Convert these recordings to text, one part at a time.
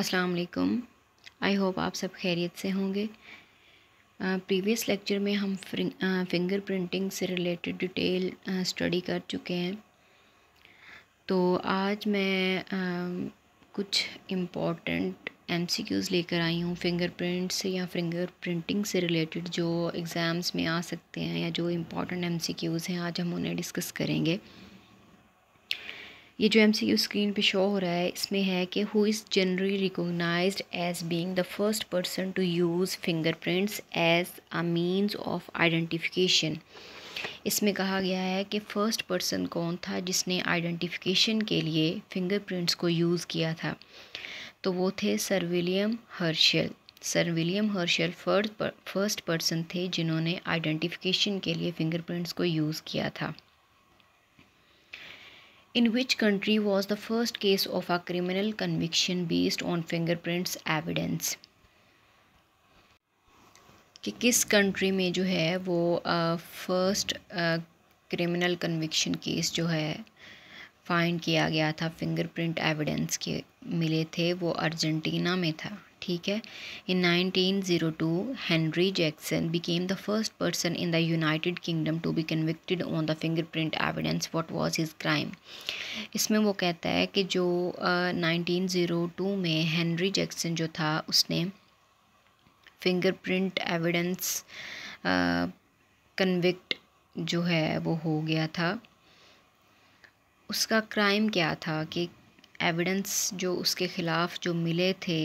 अस्सलाम वालेकुम I hope आप सब खैरियत से होंगे प्रीवियस लेक्चर में हम फिंगर प्रिंटिंग से रिलेटेड डिटेल स्टडी कर चुके हैं तो आज मैं uh, कुछ इम्पॉर्टेंट एम सी क्यूज़ लेकर आई हूँ फिंगर प्रिंट्स से या फिंगर प्रिंटिंग से रिलेटेड जो एग्ज़ाम्स में आ सकते हैं या जो इम्पॉर्टेंट एम सी क्यूज़ हैं आज हम उन्हें डिस्कस करेंगे ये जो एम सी यू स्क्रीन पे शो हो रहा है इसमें है कि who is generally recognize as being the first person to use fingerprints as a means of identification इसमें कहा गया है कि फ़र्स्ट पर्सन कौन था जिसने आइडेंटिफिकेशन के लिए फिंगरप्रिंट्स को यूज़ किया था तो वो थे sir William Herschel sir William Herschel first person थे जिन्होंने आइडेंटिफिकेशन के लिए फिंगरप्रिंट्स को यूज़ किया था In which country was the first case of a criminal conviction based on fingerprints evidence? कि किस कंट्री में जो है वो फर्स्ट क्रिमिनल कन्विक्शन केस जो है फाइंड किया गया था फिंगरप्रिंट एविडेंस के मिले थे वो अर्जेंटीना में था ठीक है in 1902 Henry Jackson became the first person in the United Kingdom to be convicted on the fingerprint evidence what was his crime इसमें वो कहता है कि जो नाइनटीन ज़ीरो टू में हेनरी जैक्सन जो था उसने फिंगरप्रिंट एविडेंस कन्विक्ट जो है वो हो गया था उसका क्राइम क्या था कि एविडेंस जो उसके ख़िलाफ़ जो मिले थे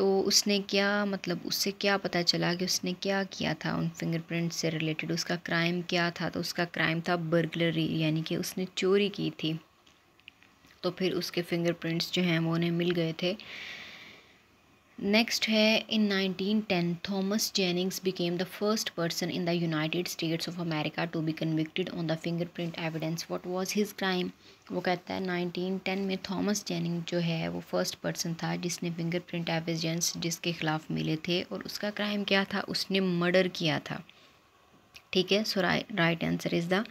तो उसने क्या मतलब उससे क्या पता चला कि उसने क्या किया था उन फिंगरप्रिंट से रिलेटेड उसका क्राइम क्या था तो उसका क्राइम था बर्गलरी यानी कि उसने चोरी की थी तो फिर उसके फिंगरप्रिंट्स जो हैं वो उन्हें मिल गए थे नेक्स्ट है in 1910 Thomas Jennings became the first person in the United States of America to be convicted on the fingerprint evidence what was his crime वो कहता है 1910 में थॉमस जेनिंग जो है वो फर्स्ट पर्सन था जिसने फिंगरप्रिंट एविडेंस जिसके ख़िलाफ़ मिले थे और उसका क्राइम क्या था उसने मर्डर किया था ठीक है so right answer is the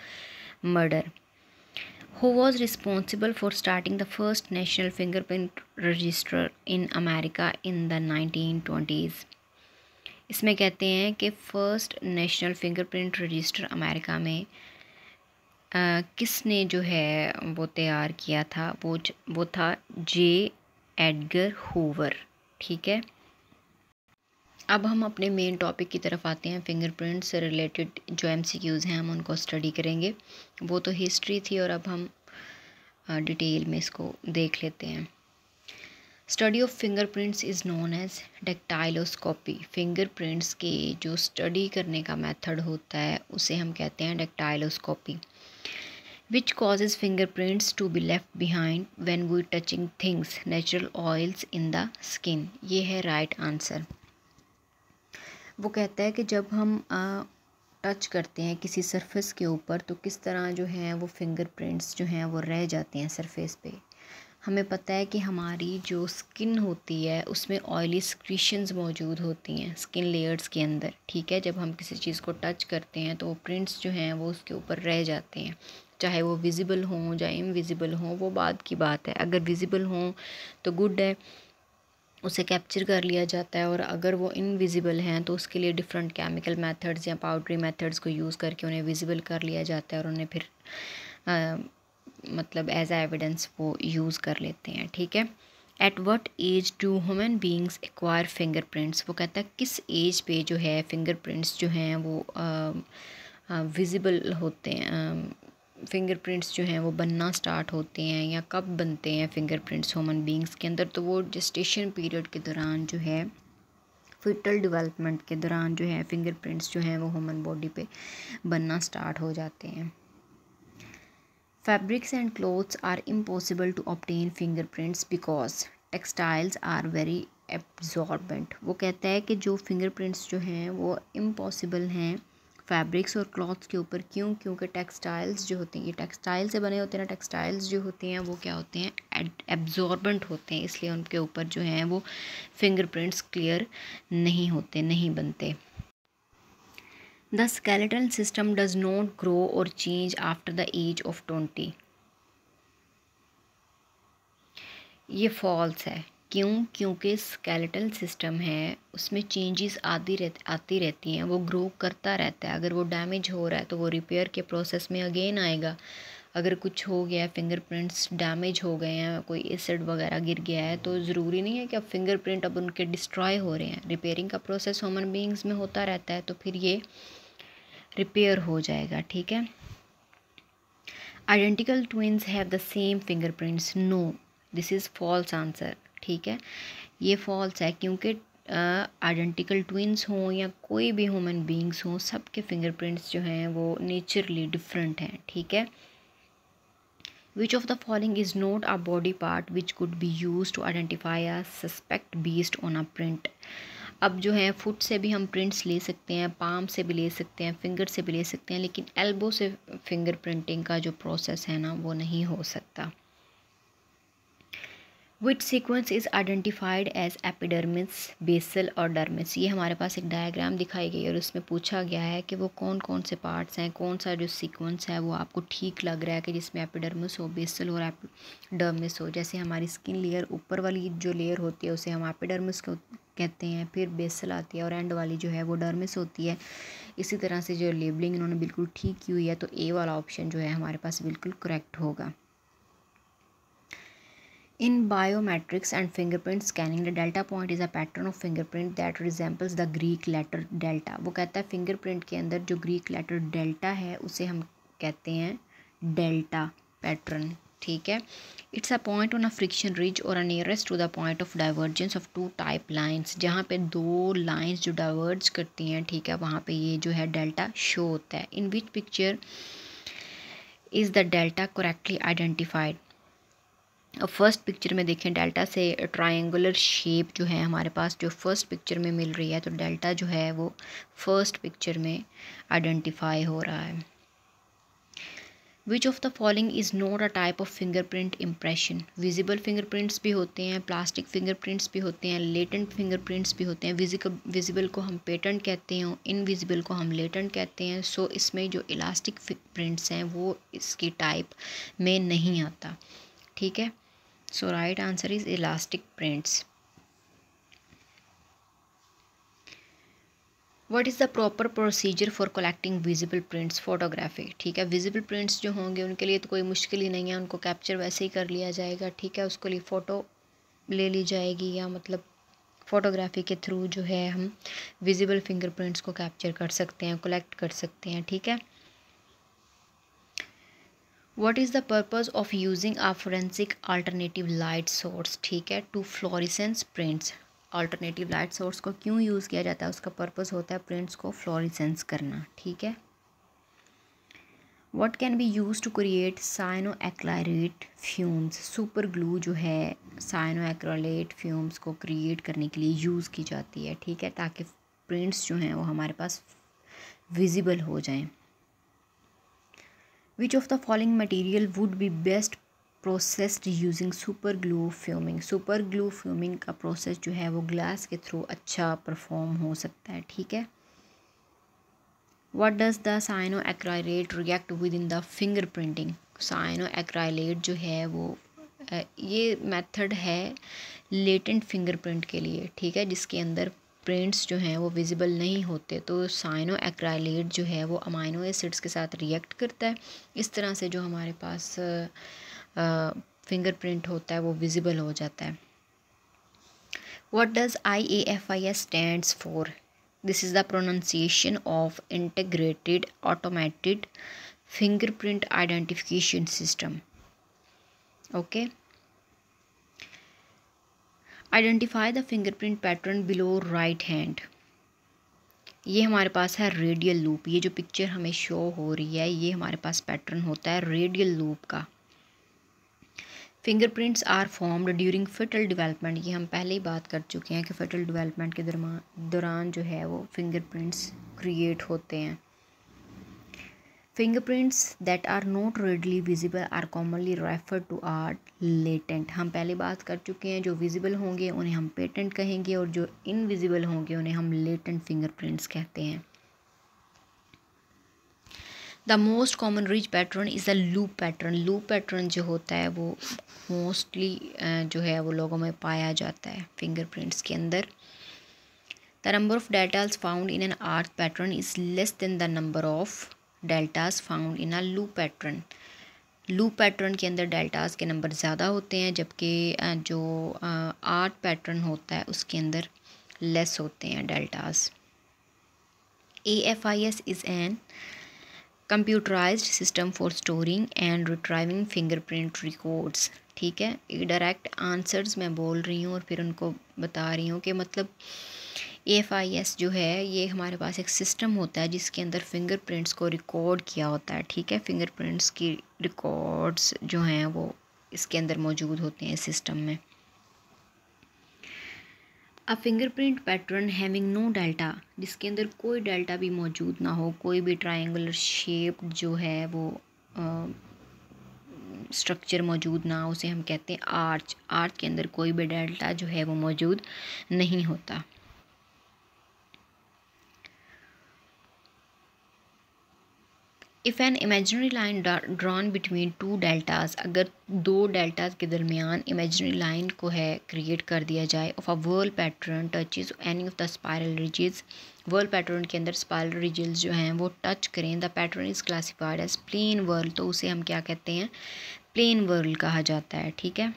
murder who was responsible for starting the first national fingerprint register in America in the 1920s. इसमें कहते हैं कि first national fingerprint register America में आ, किसने जो है वो तैयार किया था वो वो था जे एडगर हूवर ठीक है अब हम अपने मेन टॉपिक की तरफ आते हैं फिंगरप्रिंट से रिलेटेड जो एम हैं हम उनको स्टडी करेंगे वो तो हिस्ट्री थी और अब हम डिटेल में इसको देख लेते हैं study of fingerprints is known as dactyloscopy fingerprints के जो स्टडी करने का मेथड होता है उसे हम कहते हैं dactyloscopy which causes fingerprints to be left behind when we touching things natural oils in the skin ये है राइट right आंसर वो कहता है कि जब हम टच करते हैं किसी सरफेस के ऊपर तो किस तरह जो है वो फिंगरप्रिंट्स जो हैं वो रह जाते हैं सरफेस पे हमें पता है कि हमारी जो स्किन होती है उसमें ऑयली स्क्रीशंस मौजूद होती हैं स्किन लेयर्स के अंदर ठीक है जब हम किसी चीज़ को टच करते हैं तो वो प्रिंट्स जो हैं वो उसके ऊपर रह जाते हैं चाहे वो विजिबल हों या इनविजिबल हों वो बाद की बात है अगर विजिबल हों तो गुड है उसे कैप्चर कर लिया जाता है और अगर वो इनविजिबल हैं तो उसके लिए डिफरेंट केमिकल मेथड्स या पाउडरी मेथड्स को यूज़ करके उन्हें विजिबल कर लिया जाता है और उन्हें फिर आ, मतलब एज आ एविडेंस वो यूज़ कर लेते हैं ठीक है at what age do human beings acquire finger prints वो कहता है किस एज पे जो है फिंगर प्रिंट्स जो हैं वो विजिबल होते हैं फिंगरप्रिंट्स जो हैं वो बनना स्टार्ट होते हैं या कब बनते हैं फिंगरप्रिंट्स ह्यूमन बींग्स के अंदर तो वो जस्टेशन पीरियड के दौरान जो है फिटल डेवलपमेंट के दौरान जो है फिंगरप्रिंट्स जो हैं वो ह्यूमन बॉडी पे बनना स्टार्ट हो जाते हैं fabrics and clothes are impossible to obtain fingerprints because textiles are very absorbent वो कहता है कि जो फिंगरप्रिंट्स जो हैं वो इम्पॉसिबल हैं फैब्रिक्स और क्लॉथ्स के ऊपर क्यों क्योंकि टेक्सटाइल्स जो होते हैं ये टेक्सटाइल से बने होते हैं ना टेक्सटाइल्स जो होते हैं वो क्या होते हैं एब्जॉर्बेंट होते हैं इसलिए उनके ऊपर जो हैं वो फिंगरप्रिंट्स क्लियर नहीं होते नहीं बनते the skeletal system does not grow और change after the age of twenty ये फॉल्स है क्यों क्योंकि स्केलेटल सिस्टम है उसमें चेंजेस आती रह आती रहती हैं वो ग्रो करता रहता है अगर वो डैमेज हो रहा है तो वो रिपेयर के प्रोसेस में अगेन आएगा अगर कुछ हो गया है फिंगरप्रिंट्स डैमेज हो गए हैं कोई एसिड वगैरह गिर गया है तो ज़रूरी नहीं है कि अब फिंगरप्रिंट अब उनके डिस्ट्रॉय हो रहे हैं रिपेयरिंग का प्रोसेस ह्यूमन बींग्स में होता रहता है तो फिर ये रिपेयर हो जाएगा ठीक है identical have the same finger prints no this is false answer ठीक है ये फॉल्स है क्योंकि आइडेंटिकल ट्विन्स हों या कोई भी ह्यूमन बींग्स हों सबके फिंगरप्रिंट्स जो हैं वो नेचरली डिफरेंट हैं ठीक है which of the following is not a body part which could be use to identify a suspect beast on uh print अब जो है फुट से भी हम प्रिंट्स ले सकते हैं पाम से भी ले सकते हैं फिंगर से भी ले सकते हैं लेकिन एल्बो से फिंगर प्रिंटिंग का जो प्रोसेस है ना वो नहीं हो सकता which sequence is identified as epidermis basal और डर्मिस ये हमारे पास एक डायग्राम दिखाई गई और उसमें पूछा गया है कि वो कौन कौन से पार्ट्स हैं कौन सा जो सीक्वेंस है वो आपको ठीक लग रहा है कि जिसमें एपिडर्मिस हो बेसल और डर्मिस हो जैसे हमारी स्किन लेयर ऊपर वाली जो लेयर होती है उसे हम एपिडर्मिस कहते हैं फिर बेसल आती है और एंड वाली जो है वो डर्मिस होती है इसी तरह से जो लेबलिंग इन्होंने बिल्कुल ठीक की हुई है तो ए वाला ऑप्शन जो है हमारे पास बिल्कुल करेक्ट होगा In biometrics and fingerprint scanning, the delta point is a pattern of fingerprint that resembles the Greek letter delta. वो कहता है fingerprint के अंदर जो Greek letter delta है उसे हम कहते हैं delta pattern. ठीक है it's a point on a friction ridge और a nearest to the point of divergence of two type lines जहाँ पे दो लाइंस जो डाइवर्ज करती हैं ठीक है वहाँ पे ये जो है डेल्टा शो होता है in which picture is the delta correctly identified अब फर्स्ट पिक्चर में देखें डेल्टा से ट्रायंगुलर शेप जो है हमारे पास जो फर्स्ट पिक्चर में मिल रही है तो डेल्टा जो है वो फर्स्ट पिक्चर में आइडेंटिफाई हो रहा है which of the following is not a type of fingerprint impression visible fingerprints भी होते हैं प्लास्टिक फिंगरप्रिंट्स भी होते हैं लेटेंट फिंगरप्रिंट्स भी होते हैं विजिबल को हम पेटेंट कहते हैं इनविजिबल को हम लेटेंट कहते हैं सो so इसमें जो इलास्टिक प्रिंट्स हैं वो इसकी टाइप में नहीं आता ठीक है so right answer is elastic prints what is the proper procedure for collecting visible prints photography ठीक है विजिबल प्रिंट्स जो होंगे उनके लिए तो कोई मुश्किल ही नहीं है उनको कैप्चर वैसे ही कर लिया जाएगा ठीक है उसके लिए फ़ोटो ले ली जाएगी या मतलब फ़ोटोग्राफी के थ्रू जो है हम विजिबल फिंगरप्रिंट्स को कैप्चर कर सकते हैं कलेक्ट कर सकते हैं ठीक है what is the purpose of using uh forensic alternative light source ठीक है to fluorescence prints alternative light source को क्यों यूज़ किया जाता है उसका पर्पस होता है प्रिंट्स को फ्लोरिसेंस करना ठीक है what can be use to create cyano acrylate fumes super glue जो है साइनो एक्रोलेट फ्यूम्स को क्रिएट करने के लिए यूज़ की जाती है ठीक है ताकि प्रिंट्स जो हैं वो हमारे पास विजिबल हो जाएँ which of the following material would be best processed using super glue fuming super glue fuming का प्रोसेस जो है वो ग्लास के थ्रू अच्छा परफॉर्म हो सकता है ठीक है what does the cyano acrylate react with in the finger printing cyano acrylate जो है वो ये मैथड है लेटेंट फिंगर प्रिंट के लिए ठीक है जिसके अंदर प्रिंट्स जो हैं वो विजिबल नहीं होते तो साइनो एक्राइलेट जो है वो अमाइनो एसिड्स के साथ रिएक्ट करता है इस तरह से जो हमारे पास फिंगरप्रिंट होता है वो विजिबल हो जाता है what does I A F I S stands for this is the pronunciation of integrated automated fingerprint identification system okay okay. Identify the fingerprint pattern below right hand ये हमारे पास है रेडियल लूप ये जो picture हमें show हो रही है ये हमारे पास पैटर्न होता है रेडियल लूप का fingerprints are formed during fetal development ये हम पहले ही बात कर चुके हैं कि फटल डेवलपमेंट के दौरान जो है वो फिंगरप्रिंट्स क्रिएट होते हैं fingerprints that are not readily visible are commonly refer to are latent हम पहले बात कर चुके हैं जो विजिबल होंगे उन्हें हम पेटेंट कहेंगे और जो इनविजिबल होंगे उन्हें हम लेटेंट फिंगरप्रिंट्स कहते हैं the most common ridge pattern is a loop pattern loop pattern जो होता है वो मोस्टली जो है वो लोगों में पाया जाता है फिंगरप्रिंट्स के अंदर the number of deltas found in an arch pattern is less than the number of deltas found in uh loop pattern loop pattern के अंदर डेल्टास के नंबर ज़्यादा होते हैं जबकि जो आर्ट पैटर्न होता है उसके अंदर लेस होते हैं deltas A F I S is an computerize system for storing and retrieving fingerprint records ठीक है डायरेक्ट आंसर्स मैं बोल रही हूँ और फिर उनको बता रही हूँ कि मतलब एफ आई एस जो है ये हमारे पास एक सिस्टम होता है जिसके अंदर फिंगरप्रिंट्स को रिकॉर्ड किया होता है ठीक है फिंगरप्रिंट्स की रिकॉर्ड्स जो हैं वो इसके अंदर मौजूद होते हैं सिस्टम में a fingerprint pattern having no delta जिसके अंदर कोई डेल्टा भी मौजूद ना हो कोई भी ट्राइंगर शेप जो है वो स्ट्रक्चर मौजूद ना हो उसे हम कहते हैं आर्च आर्च के अंदर कोई भी डेल्टा जो है वो मौजूद नहीं होता if an imaginary line drawn between two deltas अगर दो डेल्टास के दरमियान इमेजनरी लाइन को है क्रिएट कर दिया जाए of a whorl pattern touches any of the spiral ridges whorl pattern के अंदर स्पायरल रिजिज जो हैं वो टच करें the pattern is classified as plain whorl तो उसे हम क्या कहते हैं प्लेन वर्ल्ड कहा जाता है ठीक है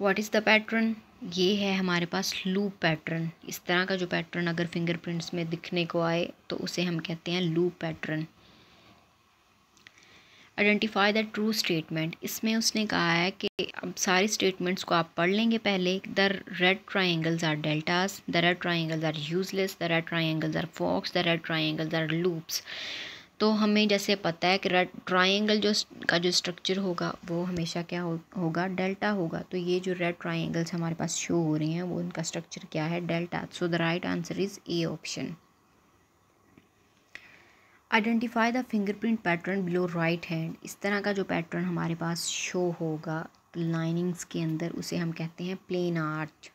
वॉट इज़ द पैटर्न ये है हमारे पास लूप पैटर्न इस तरह का जो पैटर्न अगर फिंगरप्रिंट्स में दिखने को आए तो उसे हम कहते हैं loop pattern identify the true statement इसमें उसने कहा है कि अब सारी स्टेटमेंट्स को आप पढ़ लेंगे पहले the red triangles are deltas the red triangles are useless the red triangles are fox the red triangles are loops तो हमें जैसे पता है कि रेड ट्राइंगल जो का जो स्ट्रक्चर होगा वो हमेशा क्या हो, होगा डेल्टा होगा तो ये जो रेड ट्राइंगल्स हमारे पास शो हो रहे हैं वो उनका स्ट्रक्चर क्या है delta so the right answer is A option identify the fingerprint pattern below right hand इस तरह का जो पैटर्न हमारे पास शो होगा लाइनिंग्स के अंदर उसे हम कहते हैं plain arch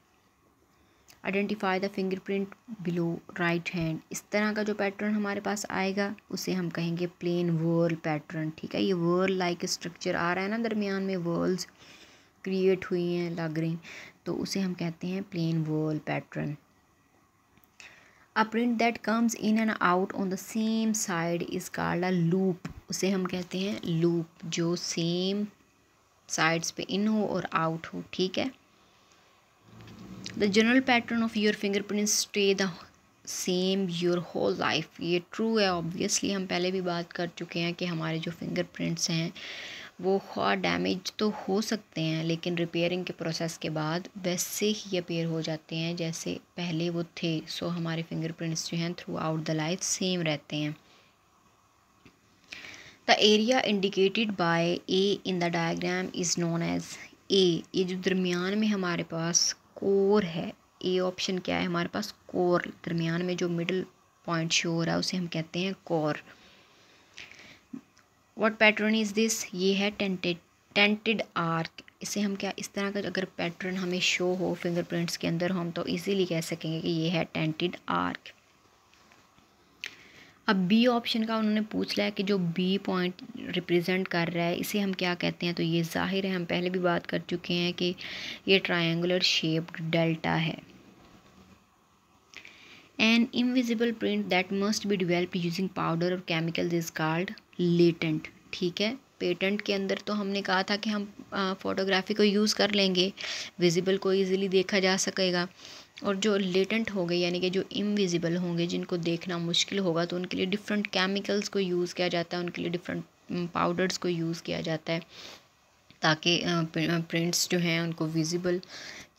identify the fingerprint below right hand इस तरह का जो पैटर्न हमारे पास आएगा उसे हम कहेंगे प्लेन वर्ल पैटर्न ठीक है ये वर्ल लाइक स्ट्रक्चर आ रहा है ना दरमियान में वर्ल्स क्रिएट हुई हैं लग रही तो उसे हम कहते हैं plain whorl pattern a print that comes in and out on the same side is called a loop उसे हम कहते हैं लूप जो सेम साइड्स पे इन हो और आउट हो ठीक है general pattern of your finger fingerprints stay the same your whole life ये ट्रू है ऑब्वियसली हम पहले भी बात कर चुके हैं कि हमारे जो फिंगरप्रिंट्स हैं वो खा डैमेज तो हो सकते हैं लेकिन रिपेयरिंग के प्रोसेस के बाद वैसे ही अपेयर हो जाते हैं जैसे पहले वो थे सो हमारे फिंगरप्रिंट्स जो हैं throughout the life same रहते हैं the area indicated by A in the diagram is known as A ये जो दरमियान में हमारे पास कोर है ए ऑप्शन क्या है हमारे पास कोर दरमियान में जो मिडल पॉइंट शो हो रहा है उसे हम कहते हैं core what pattern is this ये है टेंटेड टेंटेड आर्क इसे हम क्या इस तरह का अगर पैटर्न हमें शो हो फिंगरप्रिंट्स के अंदर हम तो इजीली कह सकेंगे कि ये है टेंटेड आर्क अब बी ऑप्शन का उन्होंने पूछ लिया कि जो बी पॉइंट रिप्रेजेंट कर रहा है इसे हम क्या कहते हैं तो ये ज़ाहिर है हम पहले भी बात कर चुके हैं कि ये ट्रायंगुलर शेप्ड डेल्टा है an invisible print that must be develop using powder और केमिकल्स इज कॉल्ड लेटेंट ठीक है पेटेंट के अंदर तो हमने कहा था कि हम फोटोग्राफी को यूज़ कर लेंगे विजिबल को इजीली देखा जा सकेगा और जो लेटेंट हो गए यानी कि जो इनविजिबल होंगे जिनको देखना मुश्किल होगा तो उनके लिए डिफरेंट केमिकल्स को यूज़ किया जाता है उनके लिए डिफरेंट पाउडर्स mm, को यूज़ किया जाता है ताकि प्रिंट्स जो हैं उनको विजिबल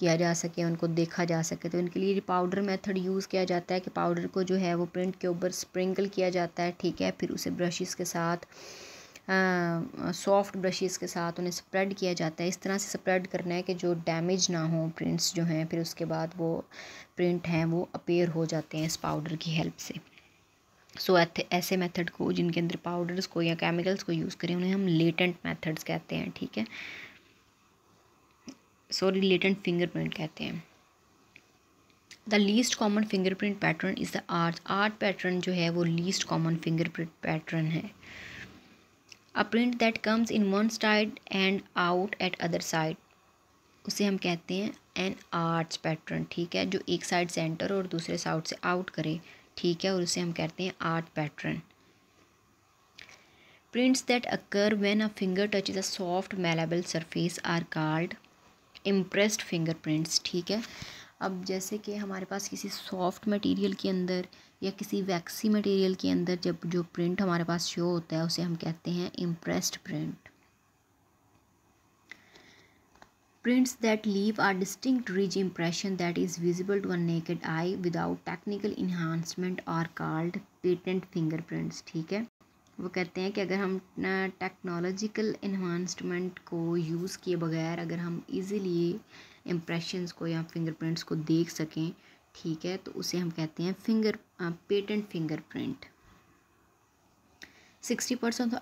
किया जा सके उनको देखा जा सके तो इनके लिए पाउडर मेथड यूज़ किया जाता है कि पाउडर को जो है वो प्रिंट के ऊपर स्प्रिंकल किया जाता है ठीक है फिर उसे ब्रशेस के साथ सॉफ्ट ब्रशेस के साथ उन्हें स्प्रेड किया जाता है इस तरह से स्प्रेड करना है कि जो डैमेज ना हो प्रिंट्स जो हैं फिर उसके बाद वो प्रिंट हैं वो अपेयर हो जाते हैं इस पाउडर की हेल्प से सो so, ऐसे मेथड को जिनके अंदर पाउडर्स को या केमिकल्स को यूज़ करें उन्हें हम लेटेंट मेथड्स कहते हैं ठीक है सॉरी लेटेंट फिंगरप्रिंट कहते हैं the least common fingerprint pattern is the arch arch pattern जो है वो लीस्ट कॉमन फिंगरप्रिंट पैटर्न है a print that comes in one side and out at other side उसे हम कहते हैं एन आर्च पैटर्न ठीक है जो एक साइड सेंटर और दूसरे साइड से आउट करे ठीक है और उसे हम कहते हैं arch pattern prints occur when a finger touch is a soft malleable surface are called impressed finger prints ठीक है अब जैसे कि हमारे पास किसी सॉफ्ट मटीरियल के अंदर या किसी वैक्सी मटेरियल के अंदर जब जो प्रिंट हमारे पास शो होता है उसे हम कहते हैं impressed print prints that leave are distinct ridge impression that is visible to an naked eye without technical enhancement और कॉल्ड पेटेंट फिंगर प्रिंट्स ठीक है वो कहते हैं कि अगर हम टेक्नोलॉजिकल इन्हांसमेंट को यूज़ किए बगैर अगर हम ईजिली इम्प्रेशन को या फिंगरप्रिंट्स को देख सकें ठीक है तो उसे हम कहते हैं finger patent finger print sixty percent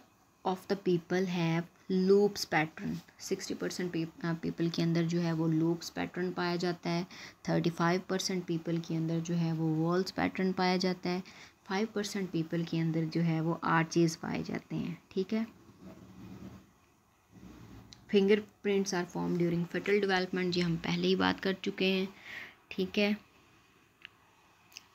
of the people have loops pattern sixty percent people के अंदर जो है वो लूप्स पैटर्न पाया जाता है थर्टी फाइव परसेंट पीपल के अंदर जो है वो वॉल्स पैटर्न पाया जाता है फाइव परसेंट पीपल के अंदर जो है वो आर्चेज पाए जाते हैं ठीक है finger prints are form during fetal development जी हम पहले ही बात कर चुके हैं ठीक है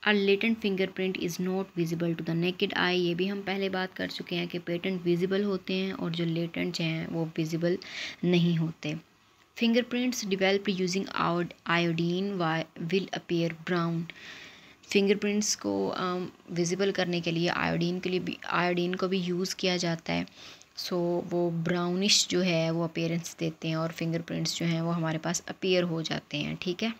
a latent fingerprint is not visible to the naked eye ये भी हम पहले बात कर चुके हैं कि पेटेंट विजिबल होते हैं और जो लेटेंट हैं वो विजिबल नहीं होते फिंगरप्रिंट्स डिवेल्प यूजिंग आउड iodine will appear brown fingerprints को विजिबल um, करने के लिए आयोडीन के लिए भी आयोडीन को भी यूज़ किया जाता है सो so, वो ब्राउनिश जो है वो अपेयरेंस देते हैं और फिंगरप्रिंट्स जो हैं वो हमारे पास अपेयर हो जाते हैं ठीक है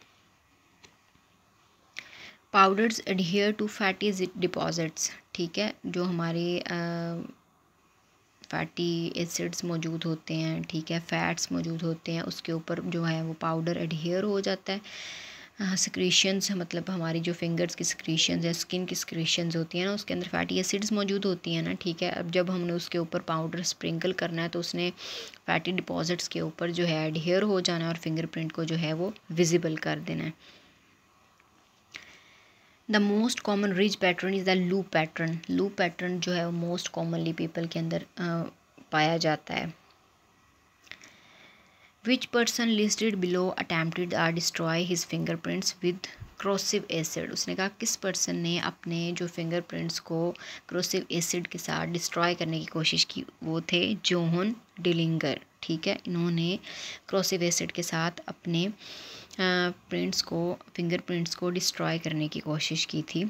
powders adhere to fatty deposits ठीक है जो हमारे फैटी एसिड्स मौजूद होते हैं ठीक है फैट्स मौजूद होते हैं उसके ऊपर जो है वो पाउडर एडहेयर हो जाता है सिक्रीशंस मतलब हमारी जो फिंगर्स की सिक्रीशन या स्किन की सिक्रीशंस होती हैं ना उसके अंदर फैटी एसिड्स मौजूद होती हैं ना ठीक है अब जब हमने उसके ऊपर पाउडर स्प्रिंकल करना है तो उसने फैटी डिपॉजिट्स के ऊपर जो है एडहेयर हो जाना है और फिंगरप्रिंट को जो है वो विजिबल कर देना है the most common ridge pattern is the loop pattern loop pattern जो है वो मोस्ट कॉमनली पीपल के अंदर uh, पाया जाता है which person listed below attempted are destroy his finger prints with corrosive acid उसने कहा किस पर्सन ने अपने जो फिंगर प्रिंट्स को क्रोसिव एसिड के साथ डिस्ट्रॉय करने की कोशिश की वो थे जोहन डिलिंगर ठीक है इन्होंने क्रोसिव एसिड के साथ अपने प्रिंट्स को फिंगरप्रिंट्स को डिस्ट्रॉय करने की कोशिश की थी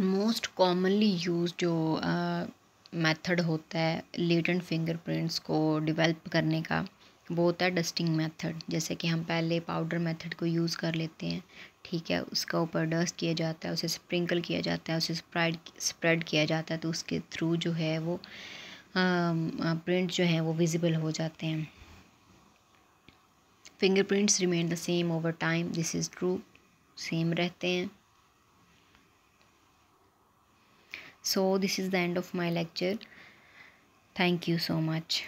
मोस्ट कॉमनली यूज जो मेथड होता है लेटेंट फिंगरप्रिंट्स को डिवेल्प करने का वो होता है डस्टिंग मेथड जैसे कि हम पहले पाउडर मेथड को यूज़ कर लेते हैं ठीक है उसका ऊपर डस्ट किया जाता है उसे स्प्रिंकल किया जाता है उसे स्प्राइड स्प्रेड किया जाता है तो उसके थ्रू जो है वो प्रिंट जो है वो विजिबल हो जाते हैं fingerprints remain the same over time this is true same रहते हैं so this is the end of my lecture thank you so much